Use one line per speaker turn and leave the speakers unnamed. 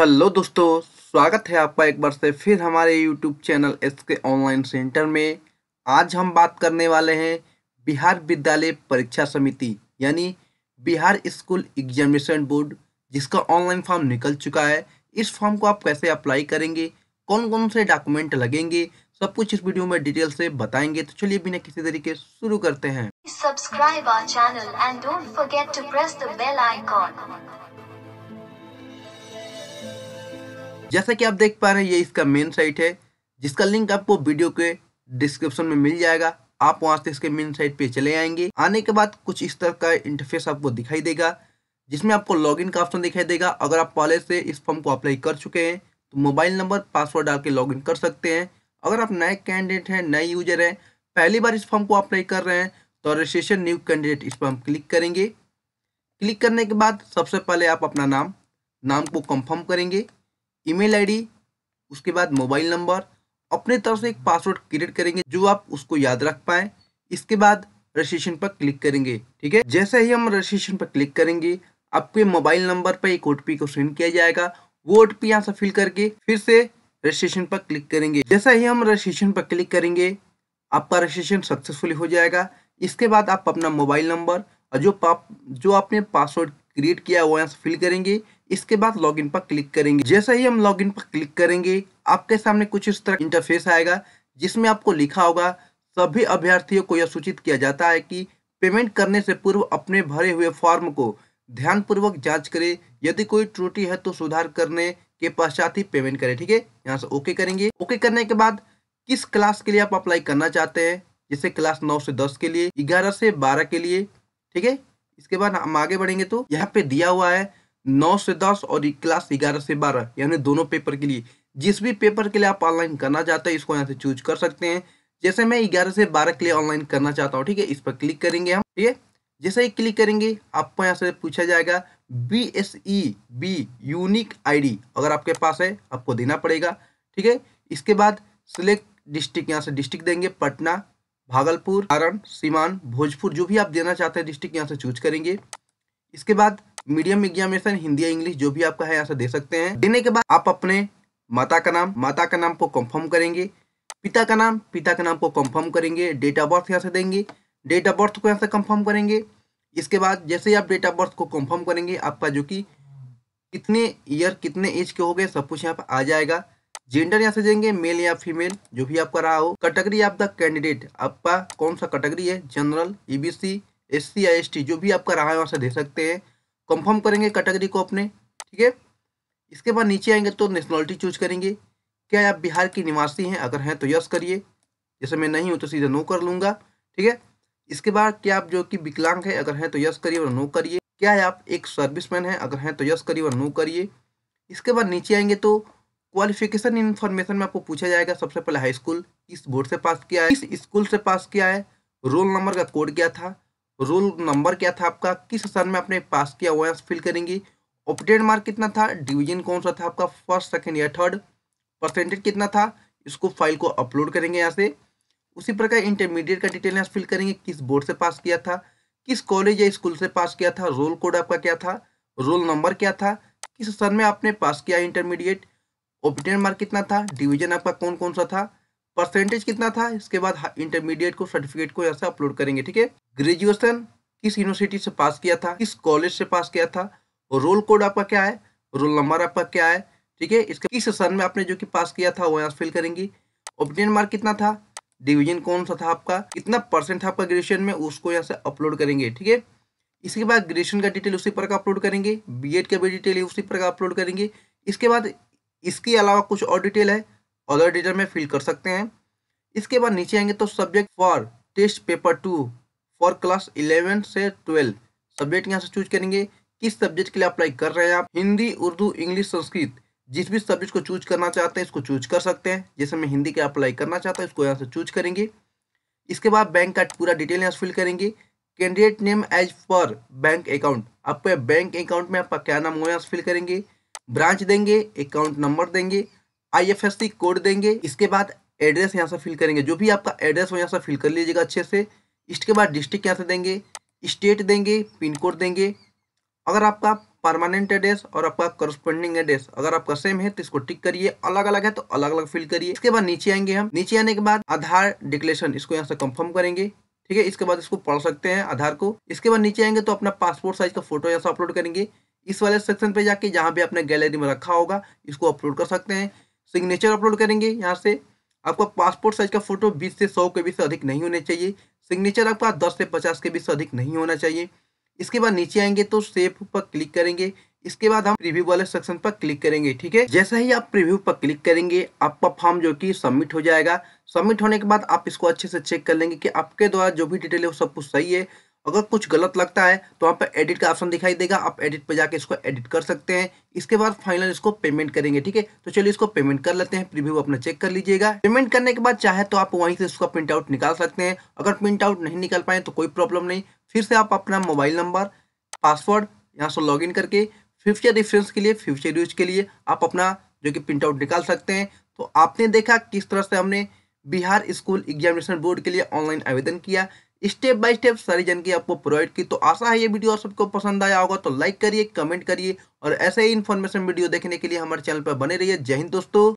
hello दोस्तों स्वागत है आपका एक बार से फिर हमारे YouTube channel S K online centre में आज हम बात करने वाले हैं बिहार विद्यालय परीक्षा समिति यानी बिहार स्कूल एग्जामिनेशन बोर्ड जिसका ऑनलाइन फॉर्म निकल चुका है इस फॉर्म को आप कैसे अप्लाई करेंगे कौन कौन से डॉक्यूमेंट लगेंगे सब कुछ इस वीडियो में डिटेल से बताएंगे तो चलिए बिना किसी तरीके शुरू करते हैं subscribe our channel and don't forget to press the bell icon जैसा कि आप देख पा रहे हैं ये इसका मेन साइट है जिसका लिंक आपको वीडियो के डिस्क्रिप्शन में मिल जाएगा आप वहां से इसके मेन साइट पे चले आएंगे आने के बाद कुछ इस तरह का इंटरफेस आपको दिखाई देगा जिसमें आपको लॉगिन का ऑप्शन दिखाई देगा अगर आप पहले से इस फॉर्म को अप्लाई कर चुके हैं तो मोबाइल नंबर पासवर्ड डाल के लॉगिन कर सकते हैं अगर आप नए कैंडिडेट हैं नए यूजर हैं पहली बार इस फॉर्म को अप्लाई कर रहे हैं तो रजिस्ट्रेशन न्यू कैंडिडेट इस पर हम क्लिक करेंगे क्लिक करने के बाद सबसे पहले आप अपना नाम नाम को कंफर्म करेंगे ईमेल आईडी उसके बाद मोबाइल नंबर अपने तरफ से एक पासवर्ड क्रिएट करेंगे जो आप उसको याद रख पाए इसके बाद रजिस्ट्रेशन पर क्लिक करेंगे ठीक है जैसे ही हम रजिस्ट्रेशन पर क्लिक करेंगे आपके मोबाइल नंबर पर एक ओ को सेंड किया जाएगा वो ओ टी यहाँ से फिल करके फिर से रजिस्ट्रेशन पर क्लिक करेंगे जैसा ही हम रजिस्ट्रेशन पर क्लिक करेंगे आपका रजिस्ट्रेशन सक्सेसफुली हो जाएगा इसके बाद आप अपना मोबाइल नंबर और जो पाप जो आपने पासवर्ड क्रिएट किया हुआ है फिल करेंगे इसके बाद लॉगिन पर क्लिक करेंगे जैसे ही हम लॉगिन पर क्लिक करेंगे आपके सामने कुछ इस तरह इंटरफेस आएगा जिसमें आपको लिखा होगा सभी अभ्यर्थियों को यह सूचित किया जाता है कि पेमेंट करने से पूर्व अपने भरे हुए फॉर्म को ध्यानपूर्वक जांच करें यदि कोई त्रुटि है तो सुधार करने के पश्चात ही पेमेंट करें ठीक है यहाँ से ओके करेंगे ओके करने के बाद किस क्लास के लिए आप अप्लाई करना चाहते हैं जैसे क्लास नौ से दस के लिए ग्यारह से बारह के लिए ठीक है इसके बाद हम आगे बढ़ेंगे तो यहाँ पे दिया हुआ है नौ से दस और क्लास ग्यारह से बारह यानी दोनों पेपर के लिए जिस भी पेपर के लिए आप ऑनलाइन करना चाहते हैं इसको यहाँ से चूज कर सकते हैं जैसे मैं ग्यारह से बारह के लिए ऑनलाइन करना चाहता हूँ ठीक है इस पर क्लिक करेंगे हम ठीक है जैसे ही क्लिक करेंगे आपको यहाँ से पूछा जाएगा B S E B unique ID अगर आपके पास है आपको देना पड़ेगा ठीक है इसके बाद सिलेक्ट डिस्ट्रिक्ट यहाँ से डिस्ट्रिक्ट देंगे पटना भागलपुर सारण सीमान भोजपुर जो भी आप देना चाहते हैं डिस्ट्रिक्ट यहाँ से चूज करेंगे इसके बाद मीडियम एग्जामिनेशन हिंदी या इंग्लिश जो भी आपका है यहाँ से दे सकते हैं देने के बाद आप अपने माता का नाम माता का नाम को कंफर्म करेंगे पिता का नाम पिता का नाम को कंफर्म करेंगे डेट ऑफ बर्थ यहाँ से देंगे डेट ऑफ बर्थ को यहाँ से कंफर्म करेंगे इसके बाद जैसे ही आप डेट ऑफ बर्थ को कंफर्म करेंगे आपका जो कि कितने ईयर कितने एज के हो गए सब कुछ यहाँ पर आ जाएगा जेंडर यहाँ से देंगे मेल या फीमेल जो भी आपका रहा हो कैटेगरी ऑफ द कैंडिडेट आपका कौन सा कैटेगरी है जनरल ईबीसी e एससी या जो भी आपका रहा है वहाँ से दे सकते हैं कंफर्म करेंगे कैटेगरी को अपने ठीक है इसके बाद नीचे आएंगे तो नेशनलिटी चूज करेंगे क्या आप बिहार की निवासी हैं अगर हैं तो यस करिए जैसे मैं नहीं हूँ तो सीधा नो कर लूँगा ठीक है इसके बाद क्या आप जो कि विकलांग है अगर हैं तो यस करिए और नो करिए क्या आप एक सर्विसमैन हैं अगर हैं तो यस करिए और नो करिए इसके बाद नीचे आएंगे तो क्वालिफिकेशन इन्फॉर्मेशन में आपको पूछा जाएगा सबसे पहले हाई स्कूल किस बोर्ड से पास किया है किस स्कूल से पास किया है रोल नंबर का कोड क्या था रोल नंबर क्या था आपका किस सन में आपने पास किया हुआ फिल करेंगी ऑपरेटेड मार्क कितना था डिवीजन कौन सा था आपका फर्स्ट सेकेंड या थर्ड परसेंटेज कितना था इसको फाइल को अपलोड करेंगे यहाँ से उसी प्रकार इंटरमीडिएट का डिटेल यहाँ फिल करेंगे किस बोर्ड से पास किया था किस कॉलेज या स्कूल से पास किया था रोल कोड आपका क्या था रोल नंबर क्या था किस सन में आपने पास किया इंटरमीडिएट ओपिनियन मार्क कितना था डिवीजन आपका कौन कौन सा था परसेंटेज कितना था इसके बाद इंटरमीडिएट को सर्टिफिकेट को यहाँ से अपलोड करेंगे ठीक है ग्रेजुएशन किस यूनिवर्सिटी से पास किया था किस कॉलेज से पास किया था रोल कोड आपका क्या है रोल नंबर आपका क्या है ठीक है इसका किस सन में आपने जो कि पास किया था वो यहाँ फिल करेंगी ओपिनियन मार्क कितना था डिवीजन कौन सा था आपका कितना परसेंट था आपका ग्रेजुएशन में उसको यहाँ से अपलोड करेंगे ठीक है इसके बाद ग्रेजुएशन का डिटेल उसी पर का अपलोड करेंगे बीएड का भी डिटेल उसी पर का अपलोड करेंगे इसके बाद इसके अलावा कुछ और डिटेल है अदर डिटेल में फिल कर सकते हैं इसके बाद नीचे आएंगे तो subject for test paper two for class eleven से ट्वेल्व सब्जेक्ट यहाँ से चूज करेंगे किस सब्जेक्ट के लिए अप्लाई कर रहे हैं आप हिंदी उर्दू इंग्लिश संस्कृत जिस भी सब्जेक्ट को चूज करना चाहते हैं इसको चूज कर सकते हैं जैसे मैं हिंदी के अप्लाई करना चाहता हूँ इसको यहाँ से चूज करेंगे इसके बाद बैंक का पूरा डिटेल यहाँ से फिल करेंगे candidate name as per bank account आपका बैंक अकाउंट में आपका क्या नाम होगा यहाँ से फिल करेंगे ब्रांच देंगे अकाउंट नंबर देंगे आईएफएससी कोड देंगे इसके बाद एड्रेस यहाँ से फिल करेंगे जो भी आपका एड्रेस हो यहाँ से फिल कर लीजिएगा अच्छे से इसके बाद डिस्ट्रिक्ट यहाँ से देंगे स्टेट देंगे पिन कोड देंगे अगर आपका परमानेंट एड्रेस और आपका करस्पॉन्डिंग एड्रेस अगर आपका सेम है तो इसको टिक करिए अलग अलग है तो अलग अलग फिल करिए इसके बाद नीचे आएंगे हम नीचे आने के बाद आधार डिक्लेरेशन इसको यहाँ से कंफर्म करेंगे ठीक है इसके बाद इसको पढ़ सकते हैं आधार को इसके बाद नीचे आएंगे तो अपना पासपोर्ट साइज का फोटो यहाँ से अपलोड करेंगे इस वाले सेक्शन पे जाके यहाँ पे आपने गैलरी में रखा होगा इसको अपलोड कर सकते हैं सिग्नेचर अपलोड करेंगे यहाँ से आपका पासपोर्ट साइज का फोटो 20 से 100 के बीच से अधिक नहीं होने चाहिए सिग्नेचर आपका 10 से 50 के बीच से अधिक नहीं होना चाहिए इसके बाद नीचे आएंगे तो सेफ पर क्लिक करेंगे इसके बाद हम प्रीव्यू वाले सेक्शन पर क्लिक करेंगे ठीक है जैसे ही आप प्रीव्यू पर क्लिक करेंगे आपका फॉर्म जो कि सबमिट हो जाएगा सबमिट होने के बाद आप इसको अच्छे से चेक कर लेंगे कि आपके द्वारा जो भी डिटेल है वो सब कुछ सही है अगर कुछ गलत लगता है तो आप एडिट का ऑप्शन दिखाई देगा आप एडिट पर जाकर इसको एडिट कर सकते हैं इसके बाद फाइनल इसको पेमेंट करेंगे ठीक है तो चलिए इसको पेमेंट कर लेते हैं प्रीव्यू अपना चेक कर लीजिएगा पेमेंट करने के बाद चाहे तो आप वहीं से इसका प्रिंट आउट निकाल सकते हैं अगर प्रिंट आउट नहीं निकाल पाए तो कोई प्रॉब्लम नहीं फिर से आप अपना मोबाइल नंबर पासवर्ड यहाँ से लॉग करके फ्यूचर रिफरेंस के लिए फ्यूचर यूज के लिए आप अपना जो कि प्रिंट आउट निकाल सकते हैं तो आपने देखा किस तरह से हमने बिहार स्कूल एग्जामिनेशन बोर्ड के लिए ऑनलाइन आवेदन किया स्टेप बाय स्टेप सारी जानकारी आपको प्रोवाइड की तो आशा है ये वीडियो आप सबको पसंद आया होगा तो लाइक करिए कमेंट करिए और ऐसे ही इन्फॉर्मेशन वीडियो देखने के लिए हमारे चैनल पर बने रहिए जय हिंद दोस्तों